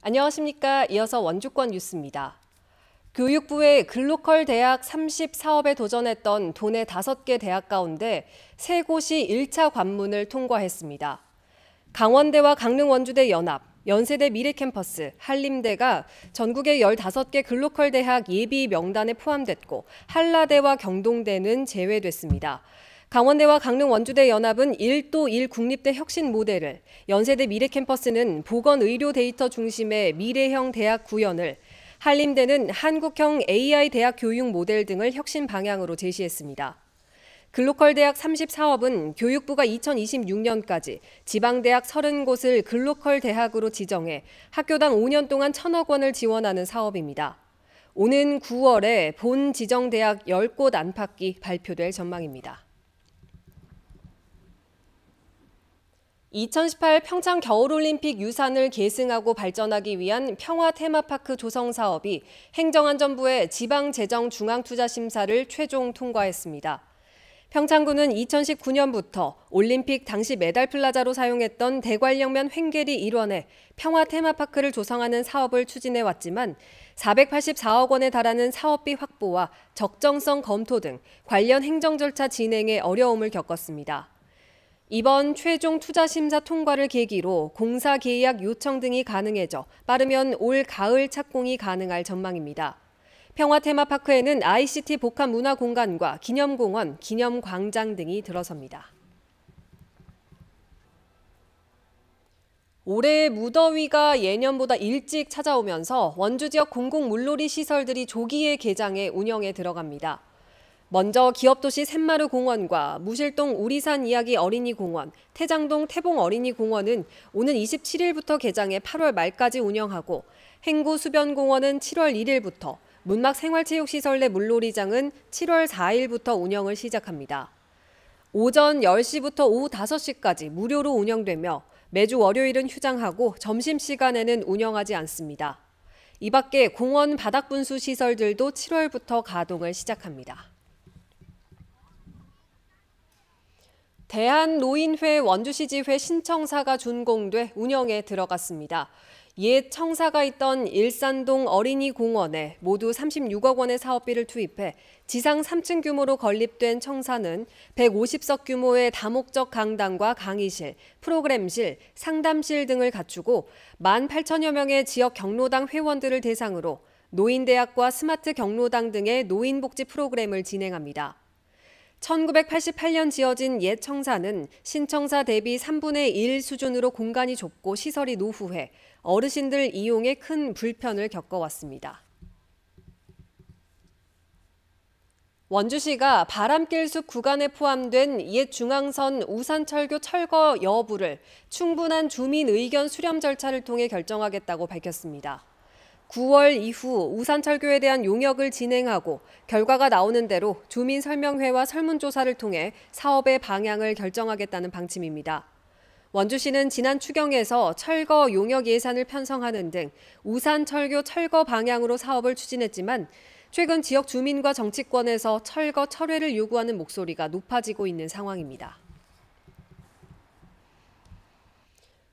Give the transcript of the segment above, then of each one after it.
안녕하십니까. 이어서 원주권 뉴스입니다. 교육부의 글로컬 대학 30 사업에 도전했던 도내 5개 대학 가운데 3곳이 1차 관문을 통과했습니다. 강원대와 강릉원주대 연합, 연세대 미래캠퍼스, 한림대가 전국의 15개 글로컬 대학 예비 명단에 포함됐고 한라대와 경동대는 제외됐습니다. 강원대와 강릉 원주대 연합은 1도 1 국립대 혁신 모델을, 연세대 미래캠퍼스는 보건 의료 데이터 중심의 미래형 대학 구현을, 한림대는 한국형 AI 대학 교육 모델 등을 혁신 방향으로 제시했습니다. 글로컬 대학 3 4사업은 교육부가 2026년까지 지방대학 30곳을 글로컬 대학으로 지정해 학교당 5년 동안 천억 원을 지원하는 사업입니다. 오는 9월에 본 지정 대학 10곳 안팎이 발표될 전망입니다. 2018 평창 겨울올림픽 유산을 계승하고 발전하기 위한 평화 테마파크 조성 사업이 행정안전부의 지방재정중앙투자심사를 최종 통과했습니다. 평창군은 2019년부터 올림픽 당시 메달 플라자로 사용했던 대관령면 횡계리 일원에 평화 테마파크를 조성하는 사업을 추진해 왔지만 484억 원에 달하는 사업비 확보와 적정성 검토 등 관련 행정 절차 진행에 어려움을 겪었습니다. 이번 최종 투자 심사 통과를 계기로 공사 계약 요청 등이 가능해져 빠르면 올 가을 착공이 가능할 전망입니다. 평화 테마파크에는 ICT 복합 문화 공간과 기념공원, 기념광장 등이 들어섭니다. 올해 무더위가 예년보다 일찍 찾아오면서 원주 지역 공공 물놀이 시설들이 조기에 개장해 운영에 들어갑니다. 먼저 기업도시 샘마루 공원과 무실동 우리산 이야기 어린이 공원, 태장동 태봉 어린이 공원은 오는 27일부터 개장해 8월 말까지 운영하고 행구 수변 공원은 7월 1일부터 문막 생활체육시설 내 물놀이장은 7월 4일부터 운영을 시작합니다. 오전 10시부터 오후 5시까지 무료로 운영되며 매주 월요일은 휴장하고 점심시간에는 운영하지 않습니다. 이 밖에 공원 바닥분수 시설들도 7월부터 가동을 시작합니다. 대한노인회 원주시지회 신청사가 준공돼 운영에 들어갔습니다. 옛 청사가 있던 일산동 어린이공원에 모두 36억 원의 사업비를 투입해 지상 3층 규모로 건립된 청사는 150석 규모의 다목적 강당과 강의실, 프로그램실, 상담실 등을 갖추고 1만 8천여 명의 지역 경로당 회원들을 대상으로 노인대학과 스마트 경로당 등의 노인복지 프로그램을 진행합니다. 1988년 지어진 옛 청사는 신청사 대비 3분의 1 수준으로 공간이 좁고 시설이 노후해 어르신들 이용에 큰 불편을 겪어왔습니다. 원주시가 바람길숲 구간에 포함된 옛 중앙선 우산철교 철거 여부를 충분한 주민 의견 수렴 절차를 통해 결정하겠다고 밝혔습니다. 9월 이후 우산철교에 대한 용역을 진행하고 결과가 나오는 대로 주민 설명회와 설문조사를 통해 사업의 방향을 결정하겠다는 방침입니다. 원주시는 지난 추경에서 철거 용역 예산을 편성하는 등 우산 철교 철거 방향으로 사업을 추진했지만 최근 지역 주민과 정치권에서 철거 철회를 요구하는 목소리가 높아지고 있는 상황입니다.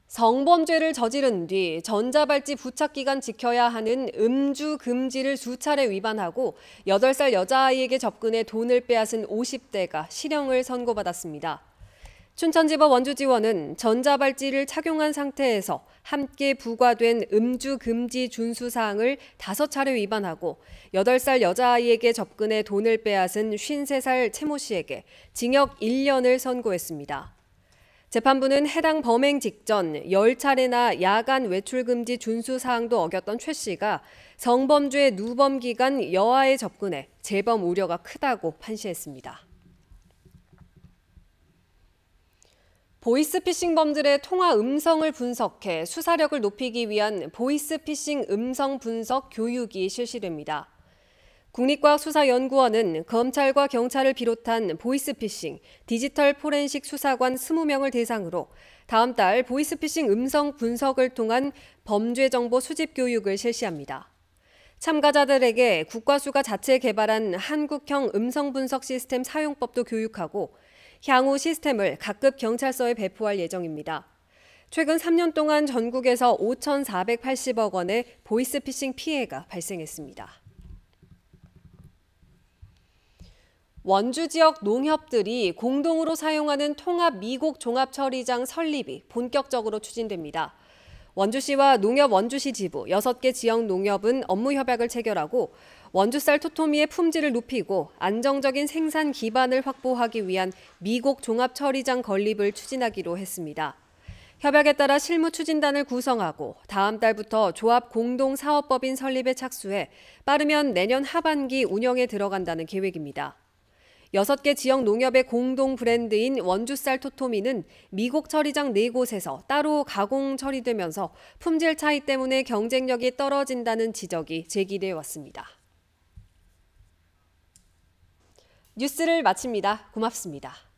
성범죄를 저지른 뒤 전자발찌 부착 기간 지켜야 하는 음주 금지를 수차례 위반하고 8살 여자아이에게 접근해 돈을 빼앗은 50대가 실형을 선고받았습니다. 춘천지법 원주지원은 전자발찌를 착용한 상태에서 함께 부과된 음주 금지 준수 사항을 5차례 위반하고 8살 여자아이에게 접근해 돈을 빼앗은 53살 채모 씨에게 징역 1년을 선고했습니다. 재판부는 해당 범행 직전 10차례나 야간 외출 금지 준수 사항도 어겼던 최 씨가 성범죄 누범 기간 여아에 접근해 재범 우려가 크다고 판시했습니다. 보이스피싱범들의 통화 음성을 분석해 수사력을 높이기 위한 보이스피싱 음성 분석 교육이 실시됩니다. 국립과학수사연구원은 검찰과 경찰을 비롯한 보이스피싱, 디지털 포렌식 수사관 20명을 대상으로 다음 달 보이스피싱 음성 분석을 통한 범죄 정보 수집 교육을 실시합니다. 참가자들에게 국과수가 자체 개발한 한국형 음성 분석 시스템 사용법도 교육하고 향후 시스템을 각급 경찰서에 배포할 예정입니다. 최근 3년 동안 전국에서 5,480억 원의 보이스피싱 피해가 발생했습니다. 원주 지역 농협들이 공동으로 사용하는 통합 미국 종합처리장 설립이 본격적으로 추진됩니다. 원주시와 농협 원주시 지부 6개 지역 농협은 업무 협약을 체결하고 원주쌀 토토미의 품질을 높이고 안정적인 생산 기반을 확보하기 위한 미국 종합 처리장 건립을 추진하기로 했습니다. 협약에 따라 실무 추진단을 구성하고 다음 달부터 조합 공동 사업법인 설립에 착수해 빠르면 내년 하반기 운영에 들어간다는 계획입니다. 여섯 개 지역 농협의 공동 브랜드인 원주쌀 토토미는 미국 처리장 네곳에서 따로 가공 처리되면서 품질 차이 때문에 경쟁력이 떨어진다는 지적이 제기돼 왔습니다. 뉴스를 마칩니다. 고맙습니다.